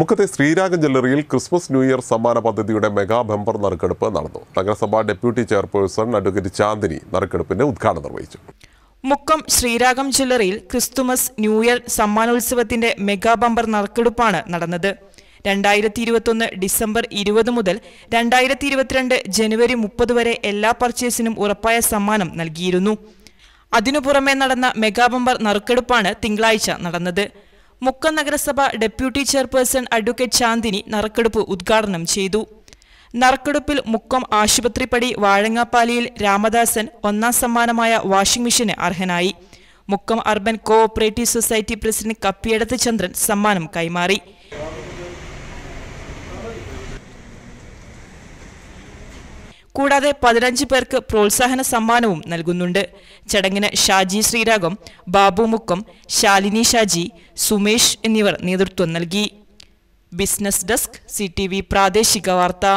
മുക്കത്തെ ശ്രീരാഗം ജ്വല്ലറിയിൽ Christmas new year സമ്മാന പദ്ധതിയുടെ മെഗാ ബെമ്പർ നറുക്കെടുപ്പ് നടന്നു നഗരസഭാ ഡെപ്യൂട്ടി ചെയർപേഴ്സൺ അഡ്വക്കേറ്റ് ചാന്ദിനി നറുക്കെടുപ്പിന്റെ ഉദ്ഘാടനം നിർവഹിച്ചു മുക്കം ശ്രീരാഗം ജ്വല്ലറിയിൽ ക്രിസ്തുമസ് ന്യൂ ഇയർ സമ്മാനോത്സവത്തിന്റെ മെഗാ ബമ്പർ നറുക്കെടുപ്പാണ് നടന്നത് രണ്ടായിരത്തി ഇരുപത്തൊന്ന് ഡിസംബർ ഇരുപത് മുതൽ രണ്ടായിരത്തി ഇരുപത്തിരണ്ട് ജനുവരി മുപ്പത് വരെ എല്ലാ പർച്ചേസിനും ഉറപ്പായ സമ്മാനം നൽകിയിരുന്നു അതിനു പുറമെ നടന്ന മെഗാ ബമ്പർ നറുക്കെടുപ്പാണ് തിങ്കളാഴ്ച നടന്നത് മുക്കം നഗരസഭ ഡെപ്യൂട്ടി ചെയർപേഴ്സൺ അഡ്വക്കേറ്റ് ചാന്ദിനി നറുക്കെടുപ്പ് ഉദ്ഘാടനം ചെയ്തു നറുക്കെടുപ്പിൽ മുക്കം ആശുപത്രിപ്പടി വാഴങ്ങാപ്പാലിയിൽ രാമദാസൻ ഒന്നാം സമ്മാനമായ വാഷിംഗ് മെഷീന് അർഹനായി Mukkam urban cooperative society president Kappiyadath Chandran സമ്മാനം കൈമാറി കൂടാതെ പതിനഞ്ച് പേർക്ക് പ്രോത്സാഹന സമ്മാനവും നൽകുന്നുണ്ട് ചടങ്ങിന് ഷാജി ശ്രീരാഗം ബാബു മുക്കം ശാലിനി ഷാജി സുമേഷ് എന്നിവർ നേതൃത്വം നൽകി ബിസിനസ് ഡെസ്ക് സി പ്രാദേശിക വാർത്ത